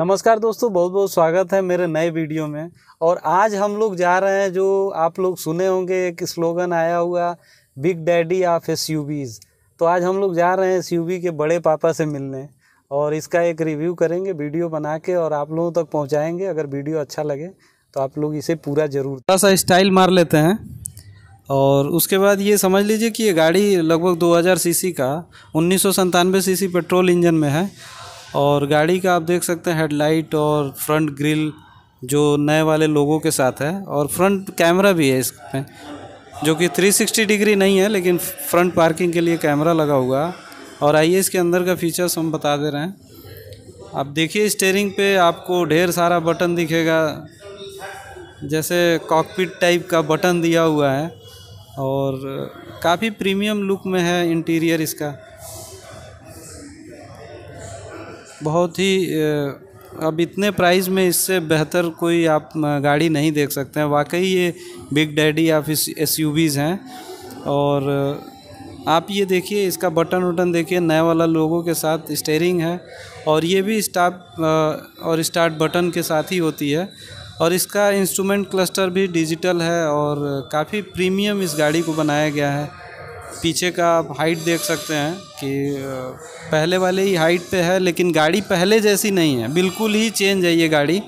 नमस्कार दोस्तों बहुत बहुत स्वागत है मेरे नए वीडियो में और आज हम लोग जा रहे हैं जो आप लोग सुने होंगे एक स्लोगन आया हुआ बिग डैडी ऑफ एस तो आज हम लोग जा रहे हैं एस के बड़े पापा से मिलने और इसका एक रिव्यू करेंगे वीडियो बना के और आप लोगों तक पहुंचाएंगे अगर वीडियो अच्छा लगे तो आप लोग इसे पूरा ज़रूर थोड़ा सा स्टाइल मार लेते हैं और उसके बाद ये समझ लीजिए कि ये गाड़ी लगभग 2000 सीसी का उन्नीस सीसी पेट्रोल इंजन में है और गाड़ी का आप देख सकते हैं हेडलाइट और फ्रंट ग्रिल जो नए वाले लोगों के साथ है और फ्रंट कैमरा भी है इसमें जो कि 360 डिग्री नहीं है लेकिन फ्रंट पार्किंग के लिए कैमरा लगा हुआ और आइए इसके अंदर का फीचर्स हम बता दे रहे हैं आप देखिए स्टेयरिंग पे आपको ढेर सारा बटन दिखेगा जैसे कॉकपिट टाइप का बटन दिया हुआ है और काफ़ी प्रीमियम लुक में है इंटीरियर इसका बहुत ही अब इतने प्राइस में इससे बेहतर कोई आप गाड़ी नहीं देख सकते हैं वाकई ये बिग डैडी आप इस एस हैं और आप ये देखिए इसका बटन वटन देखिए नया वाला लोगों के साथ स्टेयरिंग है और ये भी स्टार्ट और स्टार्ट बटन के साथ ही होती है और इसका इंस्ट्रूमेंट क्लस्टर भी डिजिटल है और काफ़ी प्रीमियम इस गाड़ी को बनाया गया है पीछे का आप हाइट देख सकते हैं कि पहले वाले ही हाइट पे है लेकिन गाड़ी पहले जैसी नहीं है बिल्कुल ही चेंज है ये गाड़ी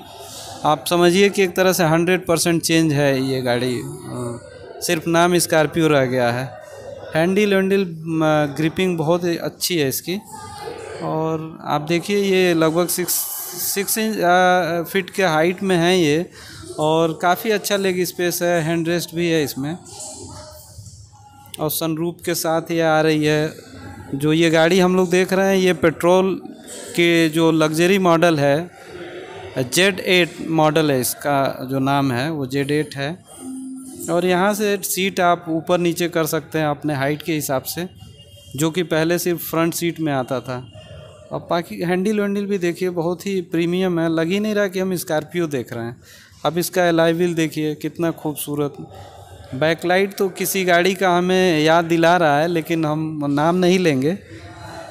आप समझिए कि एक तरह से हंड्रेड परसेंट चेंज है ये गाड़ी सिर्फ नाम स्कॉर्पियो रह गया है हैंडल वैंडल ग्रिपिंग बहुत अच्छी है इसकी और आप देखिए ये लगभग सिक्स सिक्स इंच फिट के हाइट में है ये और काफ़ी अच्छा लेग स्पेस है हैंड रेस्ट भी है इसमें और सनरूप के साथ ये आ रही है जो ये गाड़ी हम लोग देख रहे हैं ये पेट्रोल के जो लग्जरी मॉडल है जेड एट मॉडल है इसका जो नाम है वो जेड एट है और यहाँ से सीट आप ऊपर नीचे कर सकते हैं अपने हाइट के हिसाब से जो कि पहले सिर्फ फ्रंट सीट में आता था और बाकी हैंडल वैंडल भी देखिए बहुत ही प्रीमियम है लग ही नहीं रहा कि हम स्कॉर्पियो देख रहे हैं अब इसका एलाइविल देखिए कितना खूबसूरत बैकलाइट तो किसी गाड़ी का हमें याद दिला रहा है लेकिन हम नाम नहीं लेंगे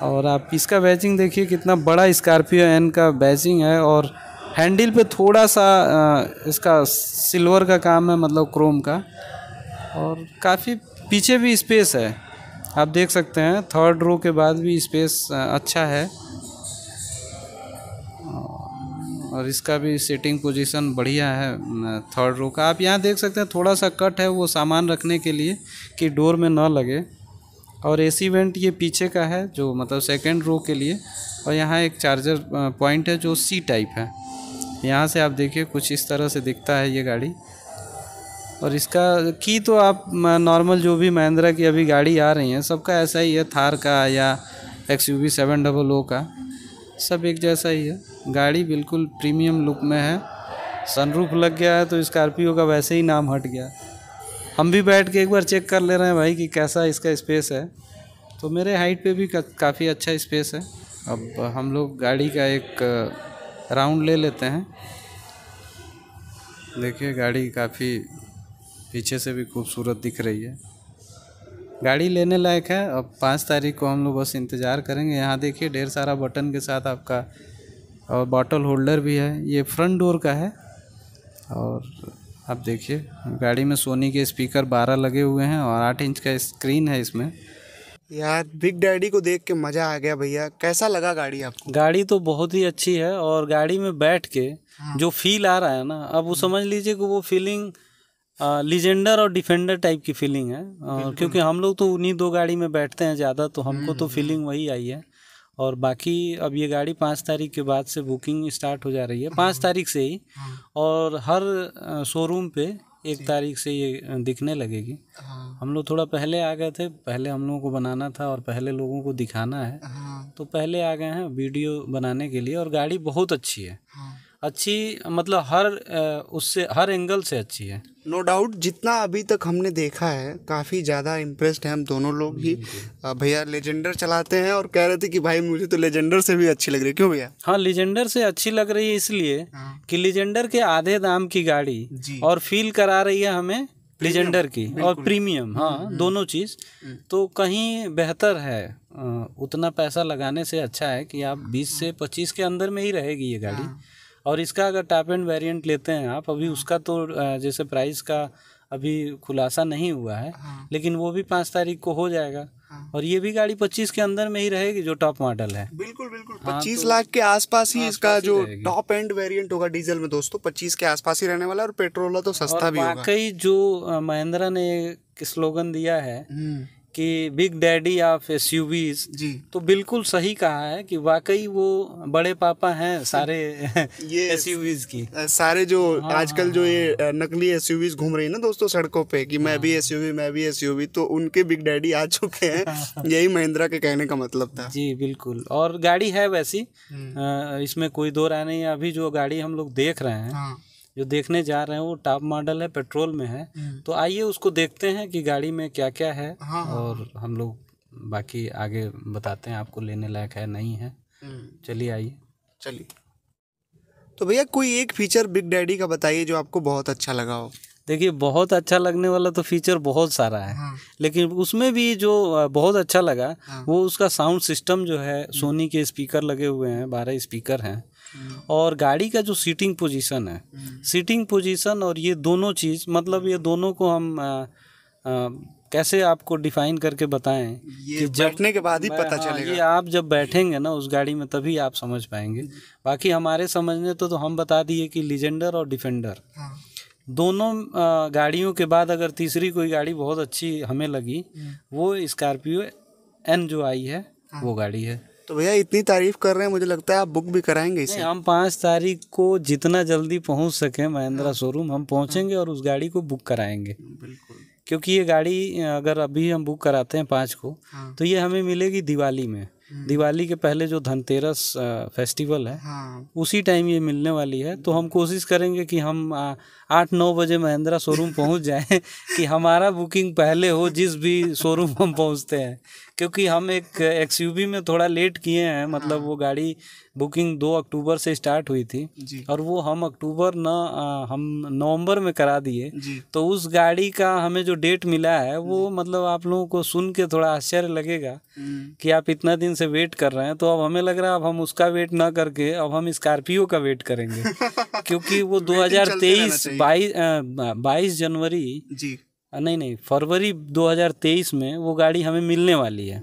और आप इसका बैचिंग देखिए कितना बड़ा स्कॉर्पियो एन का बैचिंग है और हैंडल पे थोड़ा सा इसका सिल्वर का काम है मतलब क्रोम का और काफ़ी पीछे भी स्पेस है आप देख सकते हैं थर्ड रो के बाद भी स्पेस अच्छा है और इसका भी सेटिंग पोजीशन बढ़िया है थर्ड रो का आप यहाँ देख सकते हैं थोड़ा सा कट है वो सामान रखने के लिए कि डोर में ना लगे और एसी वेंट ये पीछे का है जो मतलब सेकेंड रो के लिए और यहाँ एक चार्जर पॉइंट है जो सी टाइप है यहाँ से आप देखिए कुछ इस तरह से दिखता है ये गाड़ी और इसका की तो आप नॉर्मल जो भी महिंद्रा की अभी गाड़ी आ रही है सबका ऐसा ही है थार का या X U V seven double O का सब एक जैसा ही है गाड़ी बिल्कुल प्रीमियम लुक में है सनरूफ लग गया है तो स्कॉर्पियो का वैसे ही नाम हट गया हम भी बैठ के एक बार चेक कर ले रहे हैं भाई कि कैसा इसका स्पेस है तो मेरे हाइट पे भी का, काफ़ी अच्छा स्पेस है अब हम लोग गाड़ी का एक राउंड ले लेते हैं देखिए गाड़ी काफ़ी पीछे से भी खूबसूरत दिख रही है गाड़ी लेने लायक है अब पाँच तारीख को हम लोग बस इंतज़ार करेंगे यहाँ देखिए ढेर सारा बटन के साथ आपका और बॉटल होल्डर भी है ये फ्रंट डोर का है और आप देखिए गाड़ी में सोनी के स्पीकर बारह लगे हुए हैं और आठ इंच का स्क्रीन है इसमें यार बिग डैडी को देख के मज़ा आ गया भैया कैसा लगा गाड़ी आपको गाड़ी तो बहुत ही अच्छी है और गाड़ी में बैठ के हाँ। जो फील आ रहा है ना अब वो हम्म। समझ लीजिए कि वो फीलिंग लीजेंडर और डिफेंडर टाइप की फीलिंग है क्योंकि हम लोग तो उन्हीं दो गाड़ी में बैठते हैं ज़्यादा तो हमको तो फीलिंग हम्म। वही आई है और बाकी अब ये गाड़ी पाँच तारीख के बाद से बुकिंग स्टार्ट हो जा रही है पाँच हम्म। तारीख से ही हम्म। और हर शोरूम पे एक तारीख से ये दिखने लगेगी हाँ। हम लोग थोड़ा पहले आ गए थे पहले हम लोगों को बनाना था और पहले लोगों को दिखाना है हाँ। तो पहले आ गए हैं वीडियो बनाने के लिए और गाड़ी बहुत अच्छी है हाँ। अच्छी मतलब हर उससे हर एंगल से अच्छी है नो no डाउट जितना अभी तक हमने देखा है काफ़ी ज़्यादा इम्प्रेस्ड है हम दोनों लोग ही भैया लेजेंडर चलाते हैं और कह रहे थे कि भाई मुझे तो लेजेंडर से भी अच्छी लग रही है क्यों भैया हाँ लेजेंडर से अच्छी लग रही है इसलिए हाँ। कि लेजेंडर के आधे दाम की गाड़ी और फील करा रही है हमें लेजेंडर की और प्रीमियम हाँ हम्म। दोनों चीज़ हम्म। तो कहीं बेहतर है उतना पैसा लगाने से अच्छा है कि आप 20 से 25 के अंदर में ही रहेगी ये गाड़ी हाँ। और इसका अगर टॉप एंड वेरिएंट लेते हैं आप अभी हाँ। उसका तो जैसे प्राइस का अभी खुलासा नहीं हुआ है हाँ। लेकिन वो भी पाँच तारीख को हो जाएगा हाँ। और ये भी गाड़ी पच्चीस के अंदर में ही रहेगी जो टॉप मॉडल है बिल्कुल बिल्कुल पच्चीस तो, लाख के आसपास ही इसका जो टॉप एंड वेरिएंट होगा डीजल में दोस्तों पच्चीस के आसपास ही रहने वाला और पेट्रोल तो सस्ता भी होगा कई जो महिंद्रा ने स्लोगन दिया है हम्म। कि big daddy of S G तो बिल्कुल सही कहा है कि वाकई वो बड़े पापा हैं सारे ये एस की सारे जो हाँ, आजकल जो ये नकली एस घूम रही है ना दोस्तों सड़कों पे कि मैं हाँ। भी एस मैं भी एस तो उनके बिग डैडी आ चुके हैं हाँ। यही महिंद्रा के कहने का मतलब था जी बिल्कुल और गाड़ी है वैसी हम्म। इसमें कोई दो राय नहीं अभी जो गाड़ी हम लोग देख रहे हैं हाँ। जो देखने जा रहे हैं वो टॉप मॉडल है पेट्रोल में है हम्म। तो आइए उसको देखते हैं कि गाड़ी में क्या क्या है हाँ, हाँ, और हम लोग बाकी आगे बताते हैं आपको लेने लायक है नहीं है हम्म। चलिए आइए चलिए तो भैया कोई एक फीचर बिग डैडी का बताइए जो आपको बहुत अच्छा लगा हो देखिए बहुत अच्छा लगने वाला तो फीचर बहुत सारा है हाँ। लेकिन उसमें भी जो बहुत अच्छा लगा हाँ। वो उसका साउंड सिस्टम जो है सोनी हम्म। के स्पीकर लगे हुए हैं बारह स्पीकर हैं और गाड़ी का जो सीटिंग पोजीशन है सीटिंग पोजीशन और ये दोनों चीज़ मतलब ये दोनों को हम आ, आ, कैसे आपको डिफाइन करके बताएं कि बैठने के बाद ही पता हाँ, चलेगा ये आप जब बैठेंगे ना उस गाड़ी में तभी आप समझ पाएंगे बाकी हमारे समझने तो, तो हम बता दिए कि लीजेंडर और डिफेंडर हाँ। दोनों गाड़ियों के बाद अगर तीसरी कोई गाड़ी बहुत अच्छी हमें लगी हम्म। वो स्कॉर्पियो एन जो आई है हाँ। वो गाड़ी है तो भैया इतनी तारीफ कर रहे हैं मुझे लगता है आप बुक भी कराएंगे इसे हम पाँच तारीख को जितना जल्दी पहुंच सके महिंद्रा शोरूम हाँ। हम पहुंचेंगे और उस गाड़ी को बुक कराएंगे बिल्कुल क्योंकि ये गाड़ी अगर अभी हम बुक कराते हैं पाँच को हाँ। तो ये हमें मिलेगी दिवाली में हम्म। दिवाली के पहले जो धनतेरस फेस्टिवल है हाँ। उसी टाइम ये मिलने वाली है तो हम कोशिश करेंगे कि हम आठ नौ बजे महिंद्रा शोरूम पहुंच जाए कि हमारा बुकिंग पहले हो जिस भी शोरूम हम पहुंचते हैं क्योंकि हम एक एक्स में थोड़ा लेट किए हैं मतलब वो हाँ। गाड़ी बुकिंग दो अक्टूबर से स्टार्ट हुई थी और वो हम अक्टूबर न हम नवंबर में करा दिए तो उस गाड़ी का हमें जो डेट मिला है वो मतलब आप लोगों को सुन के थोड़ा आश्चर्य लगेगा हम्म। कि आप इतना दिन से वेट कर रहे हैं तो अब हमें लग रहा है अब हम उसका वेट ना करके अब हम स्कॉर्पियो का वेट करेंगे क्योंकि वो दो बाईस बाईस जनवरी जी नहीं नहीं फरवरी 2023 में वो गाड़ी हमें मिलने वाली है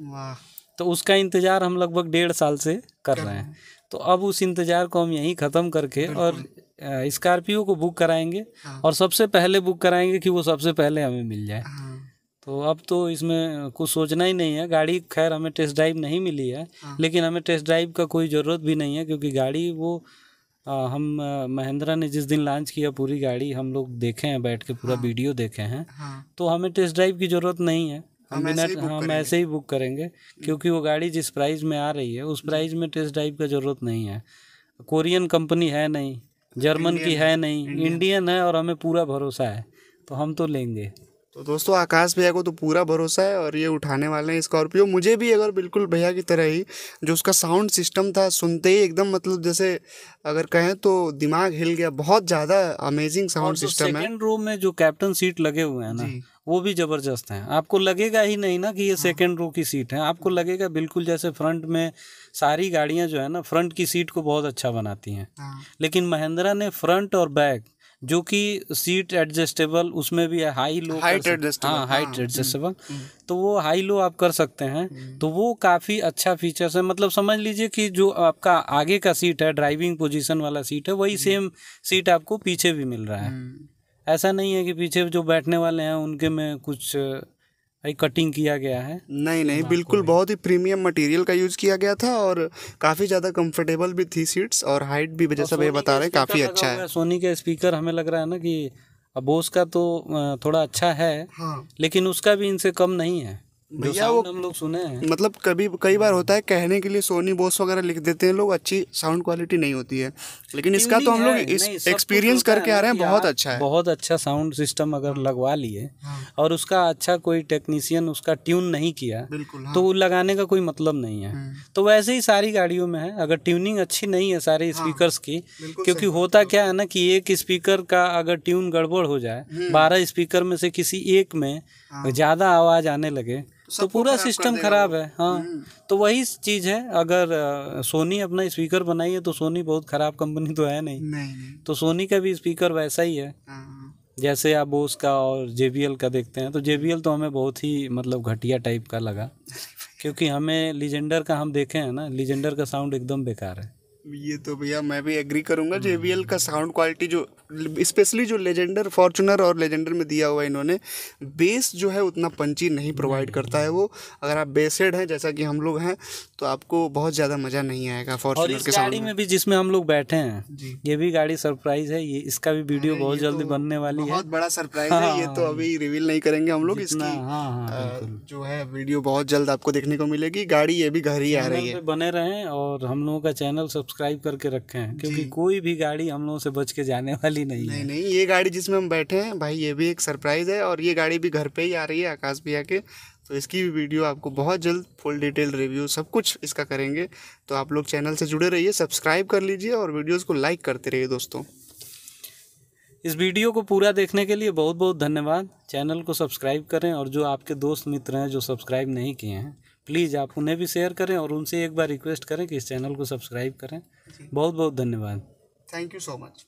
तो उसका इंतज़ार हम लगभग डेढ़ साल से कर रहे हैं तो अब उस इंतज़ार को हम यहीं ख़त्म करके और स्कॉर्पियो को बुक कराएंगे हाँ। और सबसे पहले बुक कराएंगे कि वो सबसे पहले हमें मिल जाए हाँ। तो अब तो इसमें कुछ सोचना ही नहीं है गाड़ी खैर हमें टेस्ट ड्राइव नहीं मिली है हाँ। लेकिन हमें टेस्ट ड्राइव का कोई ज़रूरत भी नहीं है क्योंकि गाड़ी वो हम महिंद्रा ने जिस दिन लॉन्च किया पूरी गाड़ी हम लोग देखे हैं बैठ के पूरा हाँ, वीडियो देखे हैं हाँ, तो हमें टेस्ट ड्राइव की ज़रूरत नहीं है हम बिना हम ऐसे ही बुक करेंगे क्योंकि वो गाड़ी जिस प्राइस में आ रही है उस प्राइस में टेस्ट ड्राइव का ज़रूरत नहीं है कोरियन कंपनी है नहीं जर्मन की है नहीं इंडियन है और हमें पूरा भरोसा है तो हम तो लेंगे तो दोस्तों आकाश भैया को तो पूरा भरोसा है और ये उठाने वाले हैं स्कॉर्पियो मुझे भी अगर बिल्कुल भैया की तरह ही जो उसका साउंड सिस्टम था सुनते ही एकदम मतलब जैसे अगर कहें तो दिमाग हिल गया बहुत ज़्यादा अमेजिंग साउंड सिस्टम है सेकंड रो में जो कैप्टन सीट लगे हुए हैं ना वो भी ज़बरदस्त हैं आपको लगेगा ही नहीं ना कि ये सेकेंड हाँ। रो की सीट है आपको लगेगा बिल्कुल जैसे फ्रंट में सारी गाड़ियाँ जो है ना फ्रंट की सीट को बहुत अच्छा बनाती हैं हाँ। लेकिन महिंद्रा ने फ्रंट और बैक जो कि सीट एडजस्टेबल उसमें भी है हाई लो हाइट एडजस्टेबल हाँ हाइट एडजस्टेबल हम्म, हम्म। तो वो हाई लो आप कर सकते हैं हम्म। तो वो काफ़ी अच्छा फीचर्स है मतलब समझ लीजिए कि जो आपका आगे का सीट है ड्राइविंग पोजीशन वाला सीट है वही सेम सीट आपको पीछे भी मिल रहा है ऐसा नहीं है कि पीछे जो बैठने वाले हैं उनके में कुछ भाई कटिंग किया गया है नहीं नहीं बिल्कुल बहुत ही प्रीमियम मटेरियल का यूज किया गया था और काफी ज्यादा कंफर्टेबल भी थी सीट्स और हाइट भी जैसा ये बता रहे हैं काफी अच्छा है सोनी का स्पीकर हमें लग रहा है ना कि बोस का तो थोड़ा अच्छा है हाँ। लेकिन उसका भी इनसे कम नहीं है भैया वो हम लोग सुने हैं मतलब कभी कई बार होता है कहने के लिए सोनी बोस वगैरह लिख देते हैं लोग अच्छी साउंड क्वालिटी नहीं होती है लेकिन इसका तो हम लोग इस एक्सपीरियंस करके आ रहे हैं बहुत अच्छा है बहुत अच्छा साउंड सिस्टम अगर लगवा लिए हाँ। और उसका अच्छा कोई टेक्नीशियन उसका ट्यून नहीं किया हाँ। तो लगाने का कोई मतलब नहीं है हाँ। तो वैसे ही सारी गाड़ियों में है अगर ट्यूनिंग अच्छी नहीं है सारे स्पीकर की क्योंकि होता क्या है ना कि एक स्पीकर का अगर ट्यून गड़बड़ हो जाए हम्म। बारह स्पीकर में से किसी एक में हाँ। ज़्यादा आवाज़ आने लगे तो, तो पूरा सिस्टम खराब है हाँ हम्म। तो वही चीज़ है अगर सोनी अपना स्पीकर बनाई है तो सोनी बहुत ख़राब कंपनी तो है नहीं, नहीं, नहीं। तो सोनी का भी स्पीकर वैसा ही है हाँ, हाँ। जैसे आप बोस का और जे का देखते हैं तो जे तो हमें बहुत ही मतलब घटिया टाइप का लगा क्योंकि हमें लीजेंडर का हम देखे हैं ना लीजेंडर का साउंड एकदम बेकार है ये तो भैया मैं भी एग्री करूंगा जे हम्म। का साउंड क्वालिटी जो स्पेशली जो लेजेंडर फॉर्चुनर और लेजेंडर में दिया हुआ इन्होंने बेस जो है उतना पंची नहीं प्रोवाइड हम्म। करता है वो अगर आप बेसेड हैं जैसा कि हम लोग हैं तो आपको बहुत ज़्यादा मज़ा नहीं आएगा फॉर्चुनर के गाड़ी में, में भी जिसमें हम लोग बैठे हैं ये भी गाड़ी सरप्राइज है ये इसका भी वीडियो बहुत जल्दी तो बनने वाली है बहुत बड़ा सरप्राइज है ये तो हाँ। अभी रिवील नहीं करेंगे हम लोग इसकी हाँ, हाँ, जो है वीडियो बहुत जल्द आपको देखने को मिलेगी गाड़ी ये भी घर ही आ रही है बने रहें और हम लोगों का चैनल सब्सक्राइब सब्सक्राइब करके रखे हैं क्योंकि कोई भी गाड़ी हम लोगों से बच के जाने वाली नहीं नहीं नहीं ये गाड़ी जिसमें हम बैठे हैं भाई ये भी एक सरप्राइज़ है और ये गाड़ी भी घर पे ही आ रही है आकाश भैया के तो इसकी भी वीडियो आपको बहुत जल्द फुल डिटेल रिव्यू सब कुछ इसका करेंगे तो आप लोग चैनल से जुड़े रहिए सब्सक्राइब कर लीजिए और वीडियोज़ को लाइक करते रहिए दोस्तों इस वीडियो को पूरा देखने के लिए बहुत बहुत धन्यवाद चैनल को सब्सक्राइब करें और जो आपके दोस्त मित्र हैं जो सब्सक्राइब नहीं किए हैं प्लीज़ आप उन्हें भी शेयर करें और उनसे एक बार रिक्वेस्ट करें कि इस चैनल को सब्सक्राइब करें बहुत बहुत धन्यवाद थैंक यू सो मच